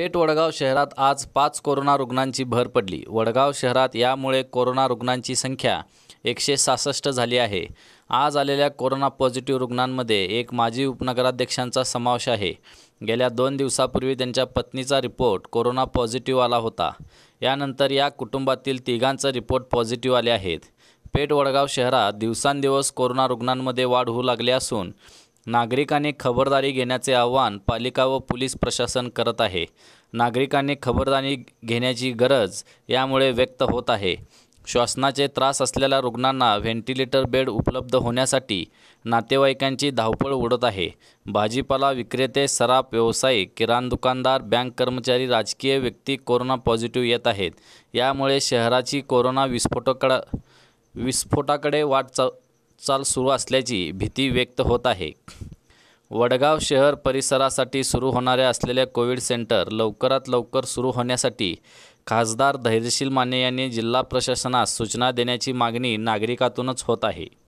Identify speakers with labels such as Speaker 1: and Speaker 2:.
Speaker 1: पेठ वडगाव शहरात आज पाच कोरोना रुग्णांची भर पडली वडगाव शहरात यामुळे कोरोना रुग्णांची संख्या एकशे सासष्ट झाली आहे आज आलेल्या कोरोना पॉझिटिव्ह रुग्णांमध्ये एक माजी उपनगराध्यक्षांचा समावेश आहे गेल्या दोन दिवसापूर्वी त्यांच्या पत्नीचा रिपोर्ट कोरोना पॉझिटिव्ह आला होता यानंतर या कुटुंबातील तिघांचा रिपोर्ट पॉझिटिव्ह आले आहेत पेठ वडगाव शहरात दिवसांदिवस कोरोना रुग्णांमध्ये वाढ होऊ लागली असून नागरिकांनी खबरदारी घेण्याचे आवाहन पालिका व पोलीस प्रशासन करत आहे नागरिकांनी खबरदारी घेण्याची गरज यामुळे व्यक्त होत आहे श्वासनाचे त्रास असलेल्या रुग्णांना व्हेंटिलेटर बेड उपलब्ध होण्यासाठी नातेवाईकांची धावपळ उडत आहे भाजीपाला विक्रेते सराप व्यावसायिक किराण दुकानदार बँक कर्मचारी राजकीय व्यक्ती कोरोना पॉझिटिव्ह येत आहेत यामुळे शहराची कोरोना विस्फोटकडा विस्फोटाकडे वाट चाल सुरू असल्याची भीती व्यक्त होत आहे वडगाव शहर परिसरासाठी सुरू होणाऱ्या असलेल्या कोविड सेंटर लवकरात लवकर सुरू होण्यासाठी खासदार धैर्यशील माने यांनी जिल्हा प्रशासनास सूचना देण्याची मागणी नागरिकातूनच होत आहे